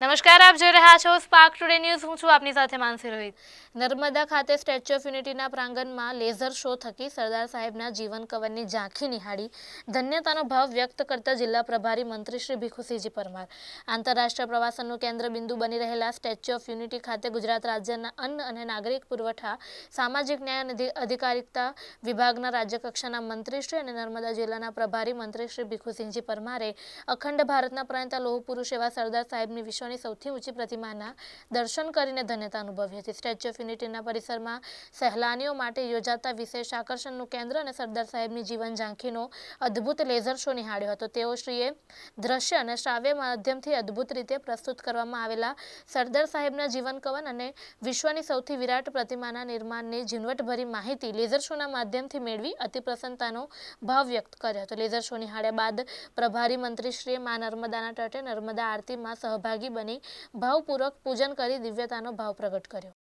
નમસ્કાર આપ જોઈ રહ્યા છો સ્પાર્ક ટુડે ન્યૂઝ હું છું આપની સાથે માનસી રોહિત નર્મદા ખાતે સ્ટેચ્યુ ઓફ યુનિટીના પ્રાંગણમાં લેઝર શો થકી સરદાર સાહેબના જીવન કવનની ઝાંખી નિહાળી ધન્યતાનો ભાવ વ્યક્ત કરતા જિલ્લા પ્રભારી મંત્રી શ્રી ભીખુસિંહજી પરમાર આંતરરાષ્ટ્રીય પ્રવાસનનું કેન્દ્ર બિંદુ બની રહેલા સ્ટેચ્યુ ઓફ યુનિટી ખાતે ગુજરાત રાજ્યના અન્ન અને નાગરિક પુરવઠા સામાજિક ન્યાય અને અધિકારિકતા વિભાગના રાજ્યકક્ષાના મંત્રીશ્રી અને નર્મદા જિલ્લાના પ્રભારી મંત્રી શ્રી ભીખુસિંહજી પરમારે અખંડ ભારતના પ્રણેતા લોહપુરુષ એવા સરદાર સાહેબની વિશ્વની વિશ્વની સૌથી ઊંચી પ્રતિમાના દર્શન કરીને ધન્યતા અનુભવી હતી સ્ટેચ્યુ ઓફ યુનિટીના પરિસરમાં સહેલાનીઓ માટે યોજાતા વિશેષ આકર્ષણનું કેન્દ્ર અને સરદાર સાહેબની જીવન ઝાંખીનો અદ્ભુત લેઝર શો નિહાળ્યો હતો તેઓ દ્રશ્ય અને શ્રાવ્ય માધ્યમથી અદ્ભુત રીતે પ્રસ્તુત કરવામાં આવેલા સરદાર સાહેબના જીવન કવન અને વિશ્વની સૌથી વિરાટ પ્રતિમાના નિર્માણની ઝીણવટભરી માહિતી લેઝર શોના માધ્યમથી મેળવી અતિ પ્રસન્નતાનો ભાવ વ્યક્ત કર્યો હતો લેઝર શો નિહાળ્યા બાદ પ્રભારી મંત્રીશ્રીએ મા નર્મદાના તટે નર્મદા આરતીમાં સહભાગી બની ભાવપૂર્વક પૂજન કરી દિવ્યતાનો ભાવ પ્રગટ કર્યો